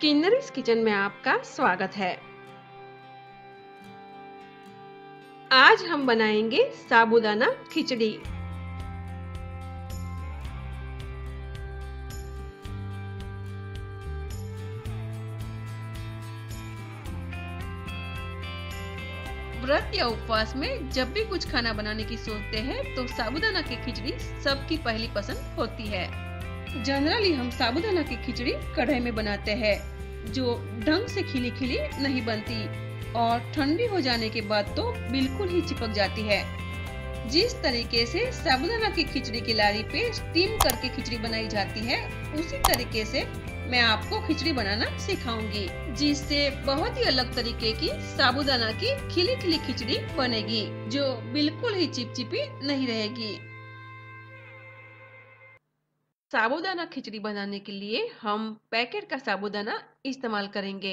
किन्नरीज kitchen में आपका स्वागत है आज हम बनाएंगे साबुदाना खिचड़ी व्रत या उपवास में जब भी कुछ खाना बनाने की सोचते हैं तो साबुदाना की खिचड़ी सबकी पहली पसंद होती है जनरली हम साबुदाना की खिचड़ी कढ़ाई में बनाते हैं जो ढंग से खिली खिली नहीं बनती और ठंडी हो जाने के बाद तो बिल्कुल ही चिपक जाती है जिस तरीके से साबुदाना की खिचड़ी की लारी पे स्टीम करके खिचड़ी बनाई जाती है उसी तरीके से मैं आपको खिचड़ी बनाना सिखाऊंगी जिससे बहुत ही अलग तरीके की साबुदाना की खिली खिली खिचड़ी बनेगी जो बिल्कुल ही चिपचिपी नहीं रहेगी साबुदाना खिचड़ी बनाने के लिए हम पैकेट का साबुदाना इस्तेमाल करेंगे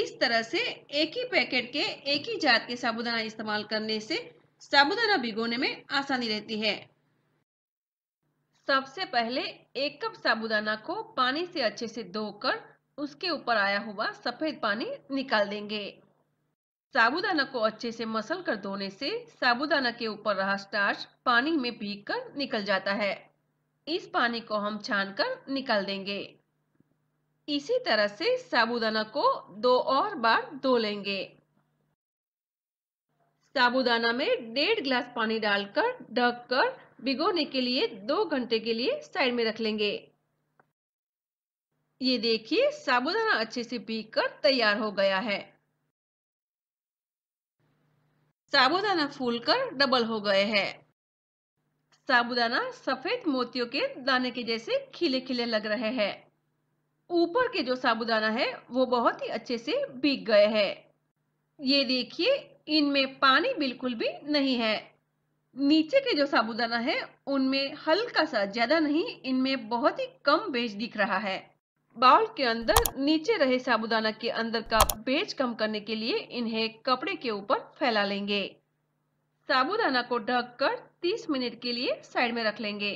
इस तरह से एक ही पैकेट के एक ही जात के साबुदाना इस्तेमाल करने से साबुदाना भिगोने में आसानी रहती है सबसे पहले एक कप साबुदाना को पानी से अच्छे से धोकर उसके ऊपर आया हुआ सफेद पानी निकाल देंगे साबुदाना को अच्छे से मसल कर धोने से साबुदाना के ऊपर रहा स्टार्च पानी में भीग कर निकल जाता है इस पानी को हम छान कर निकाल देंगे इसी तरह से साबुदाना को दो और बार धो लेंगे साबुदाना में डेढ़ ग्लास पानी डालकर ढक कर भिगोने के लिए दो घंटे के लिए साइड में रख लेंगे ये देखिए साबुदाना अच्छे से भीग कर तैयार हो गया है साबुदाना फूलकर डबल हो गए हैं साबुदाना सफेद मोतियों के दाने के जैसे खिले खिले लग रहे हैं ऊपर के जो साबुदाना है वो बहुत ही अच्छे से बिक गए हैं ये देखिए इनमें पानी बिल्कुल भी नहीं है नीचे के जो साबुदाना है उनमें हल्का सा ज्यादा नहीं इनमें बहुत ही कम बेज दिख रहा है बाउल के अंदर नीचे रहे साबुदाना के अंदर का बेच कम करने के लिए इन्हें कपड़े के ऊपर फैला लेंगे साबुदाना को ढककर 30 मिनट के लिए साइड में रख लेंगे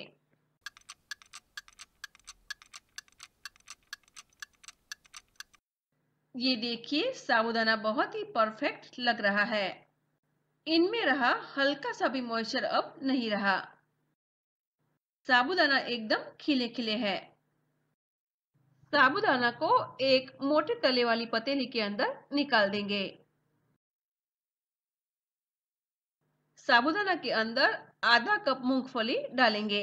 ये देखिए साबुदाना बहुत ही परफेक्ट लग रहा है इनमें रहा हल्का सा भी मॉइस्चर अब नहीं रहा साबुदाना एकदम खिले खिले है साबुदाना को एक मोटे तले वाली पतीली के अंदर निकाल देंगे साबुदाना के अंदर आधा कप मूंगफली डालेंगे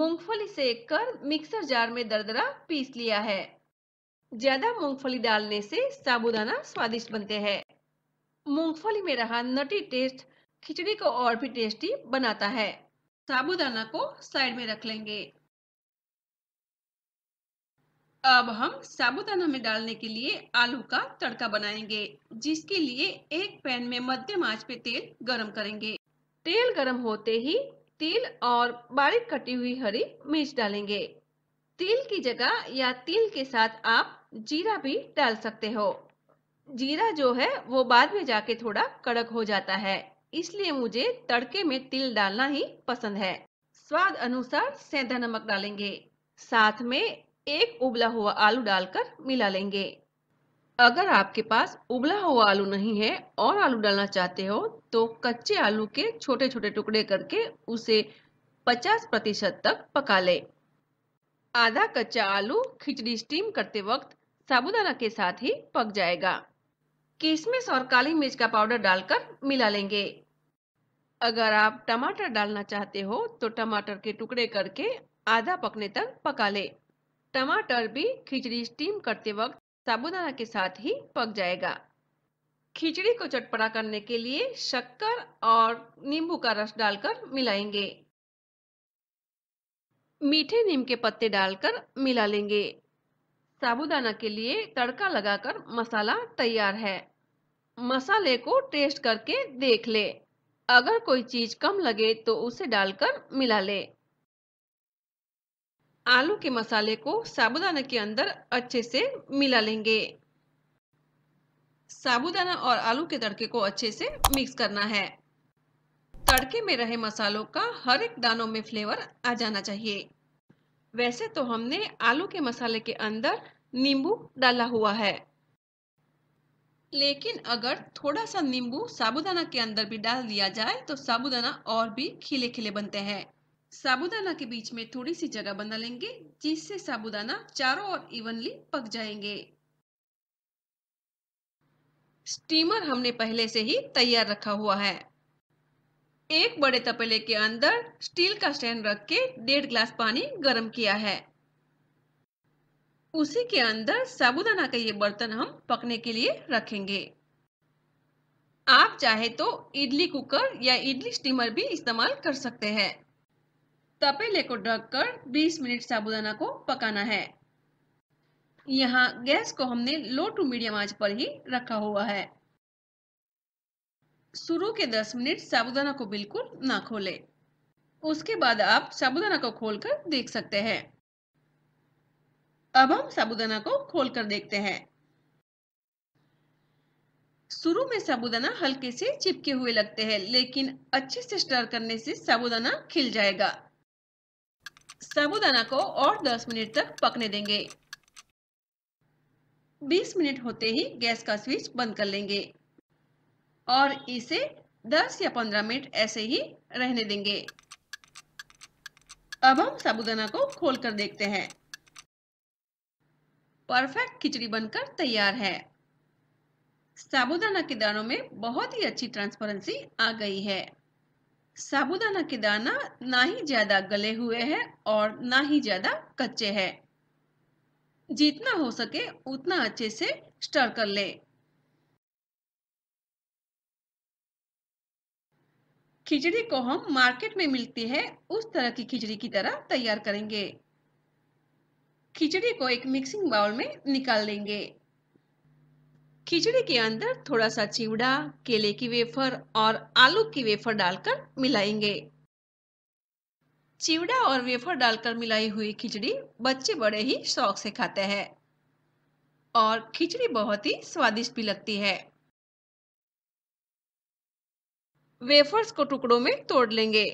मूंगफली सेक कर मिक्सर जार में दरदरा पीस लिया है ज्यादा मूंगफली डालने से साबुदाना स्वादिष्ट बनते हैं मूंगफली में रहा नटी टेस्ट खिचड़ी को और भी टेस्टी बनाता है साबुदाना को साइड में रख लेंगे अब हम साबुदाना में डालने के लिए आलू का तड़का बनाएंगे जिसके लिए एक पैन में मध्यम आंच पे तेल गरम करेंगे तेल गरम होते ही तिल और बारीक कटी हुई हरी मिर्च डालेंगे तिल की जगह या तिल के साथ आप जीरा भी डाल सकते हो जीरा जो है वो बाद में जाके थोड़ा कड़क हो जाता है इसलिए मुझे तड़के में तिल डालना ही पसंद है स्वाद अनुसार सेंधा नमक डालेंगे साथ में एक उबला हुआ आलू डालकर मिला लेंगे अगर आपके पास उबला हुआ आलू नहीं है और आलू डालना चाहते हो तो कच्चे आलू के छोटे छोटे टुकड़े करके उसे 50 प्रतिशत तक पका लें आधा कच्चा आलू खिचड़ी स्टीम करते वक्त साबुदाना के साथ ही पक जाएगा किशमिश और काली मिर्च का पाउडर डालकर मिला लेंगे अगर आप टमाटर डालना चाहते हो तो टमाटर के टुकड़े करके आधा पकने तक पका लें टमाटर भी खिचड़ी स्टीम करते वक्त साबुदाना के साथ ही पक जाएगा खिचड़ी को चटपटा करने के लिए शक्कर और नींबू का रस डालकर मिलाएंगे मीठे नीम के पत्ते डालकर मिला लेंगे साबुदाना के लिए तड़का लगाकर मसाला तैयार है मसाले को टेस्ट करके देख ले अगर कोई चीज कम लगे तो उसे डालकर मिला ले आलू के मसाले को साबुदाना के अंदर अच्छे से मिला लेंगे साबुदाना और आलू के तड़के को अच्छे से मिक्स करना है तड़के में रहे मसालों का हर एक दानों में फ्लेवर आ जाना चाहिए वैसे तो हमने आलू के मसाले के अंदर नींबू डाला हुआ है लेकिन अगर थोड़ा सा नींबू साबुदाना के अंदर भी डाल दिया जाए तो साबुदाना और भी खिले खिले बनते हैं साबुदाना के बीच में थोड़ी सी जगह बना लेंगे जिससे साबुदाना चारों ओर इवनली पक जाएंगे स्टीमर हमने पहले से ही तैयार रखा हुआ है एक बड़े तपेले के अंदर स्टील का स्टैंड रख के डेढ़ ग्लास पानी गर्म किया है उसी के अंदर साबुदाना का ये बर्तन हम पकने के लिए रखेंगे आप चाहे तो इडली कुकर या इडली स्टीमर भी इस्तेमाल कर सकते हैं तपेले को ढक कर 20 मिनट साबुदाना को पकाना है यहाँ गैस को हमने लो टू मीडियम आंच पर ही रखा हुआ है शुरू के 10 मिनट साबुदाना को बिल्कुल ना खोलें। उसके बाद आप साबुदाना को खोलकर देख सकते हैं अब हम साबुदाना को खोलकर देखते हैं शुरू में साबुदाना हल्के से चिपके हुए लगते हैं लेकिन अच्छे से स्टर करने से साबुदाना खिल जाएगा साबुदाना को और 10 मिनट तक पकने देंगे 20 मिनट होते ही गैस का स्विच बंद कर लेंगे और इसे 10 या 15 मिनट ऐसे ही रहने देंगे अब हम साबुदाना को खोलकर देखते हैं परफेक्ट खिचड़ी बनकर तैयार है साबुदाना के दानों में बहुत ही अच्छी ट्रांसपेरेंसी आ गई है साबुदाना के दाना ना ही ज्यादा गले हुए हैं और ना ही ज्यादा कच्चे हैं जितना हो सके उतना अच्छे से स्टर कर ले खिचड़ी को हम मार्केट में मिलती है उस तरह की खिचड़ी की तरह तैयार करेंगे खिचड़ी को एक मिक्सिंग बाउल में निकाल लेंगे खिचड़ी के अंदर थोड़ा सा चिवड़ा केले की वेफर और आलू की वेफर डालकर मिलाएंगे चिवड़ा और वेफर डालकर मिलाई हुई खिचड़ी बच्चे बड़े ही शौक से खाते हैं और खिचड़ी बहुत ही स्वादिष्ट भी लगती है वेफर्स को टुकड़ों में तोड़ लेंगे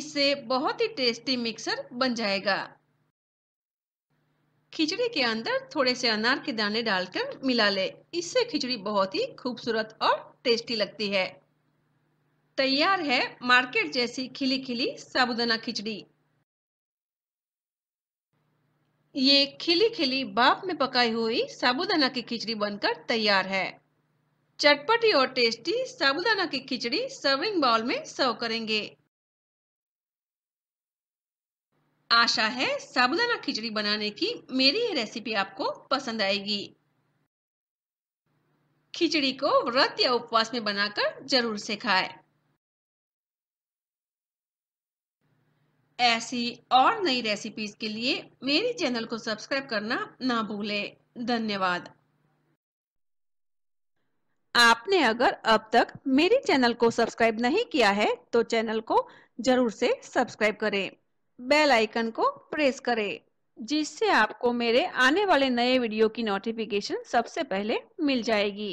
इससे बहुत ही टेस्टी मिक्सर बन जाएगा खिचड़ी के अंदर थोड़े से अनार के दाने डालकर मिला ले इससे खिचड़ी बहुत ही खूबसूरत और टेस्टी लगती है तैयार है मार्केट जैसी खिली खिली साबुदाना खिचड़ी ये खिली खिली बाप में पकाई हुई साबुदाना की खिचड़ी बनकर तैयार है चटपटी और टेस्टी साबुदाना की खिचड़ी सर्विंग बाउल में सर्व करेंगे आशा है साबुदाना खिचड़ी बनाने की मेरी ये रेसिपी आपको पसंद आएगी खिचड़ी को व्रत या उपवास में बनाकर जरूर से खाए ऐसी और नई रेसिपीज के लिए मेरे चैनल को सब्सक्राइब करना ना भूले धन्यवाद आपने अगर अब तक मेरे चैनल को सब्सक्राइब नहीं किया है तो चैनल को जरूर से सब्सक्राइब करें बेल आइकन को प्रेस करें जिससे आपको मेरे आने वाले नए वीडियो की नोटिफिकेशन सबसे पहले मिल जाएगी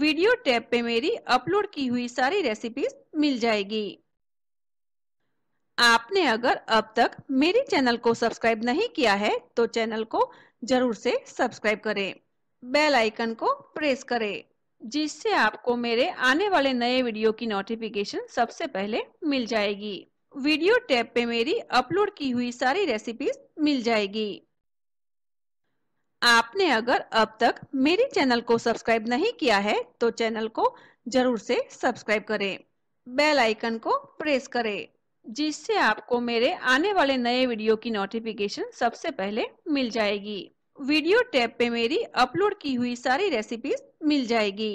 वीडियो टैब पे मेरी अपलोड की हुई सारी रेसिपीज मिल जाएगी आपने अगर अब तक मेरे चैनल को सब्सक्राइब नहीं किया है तो चैनल को जरूर से सब्सक्राइब करें बेल आइकन को प्रेस करें जिससे आपको मेरे आने वाले नए वीडियो की नोटिफिकेशन सबसे पहले मिल जाएगी वीडियो टैब पे मेरी अपलोड की हुई सारी रेसिपीज मिल जाएगी आपने अगर अब तक मेरे चैनल को सब्सक्राइब नहीं किया है तो चैनल को जरूर से सब्सक्राइब करें बेल आइकन को प्रेस करें जिससे आपको मेरे आने वाले नए वीडियो की नोटिफिकेशन सबसे पहले मिल जाएगी वीडियो टैब पे मेरी अपलोड की हुई सारी रेसिपीज मिल जाएगी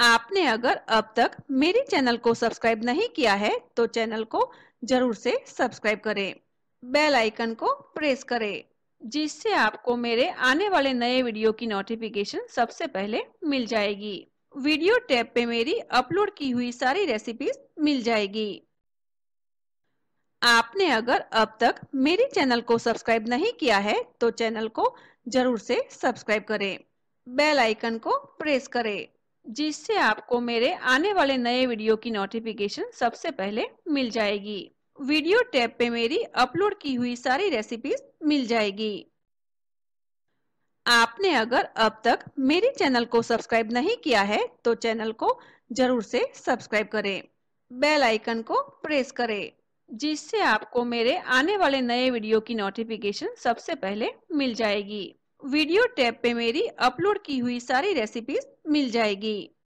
आपने अगर अब तक मेरे चैनल को सब्सक्राइब नहीं किया है तो चैनल को जरूर से सब्सक्राइब करें बेल आइकन को प्रेस करें जिससे आपको मेरे आने वाले नए वीडियो की नोटिफिकेशन सबसे पहले मिल जाएगी वीडियो टैब पे मेरी अपलोड की हुई सारी रेसिपीज मिल जाएगी आपने अगर अब तक मेरे चैनल को सब्सक्राइब नहीं किया है तो चैनल को जरूर से सब्सक्राइब करें बेल आइकन को प्रेस करें जिससे आपको मेरे आने वाले नए वीडियो की नोटिफिकेशन सबसे पहले मिल जाएगी वीडियो टैब पे मेरी अपलोड की हुई सारी रेसिपीज मिल जाएगी आपने अगर अब तक मेरे चैनल को सब्सक्राइब नहीं किया है तो चैनल को जरूर से सब्सक्राइब करें बेल आइकन को प्रेस करें जिससे आपको मेरे आने वाले नए वीडियो की नोटिफिकेशन सबसे पहले मिल जाएगी वीडियो टैब पे मेरी अपलोड की हुई सारी रेसिपीज मिल जाएगी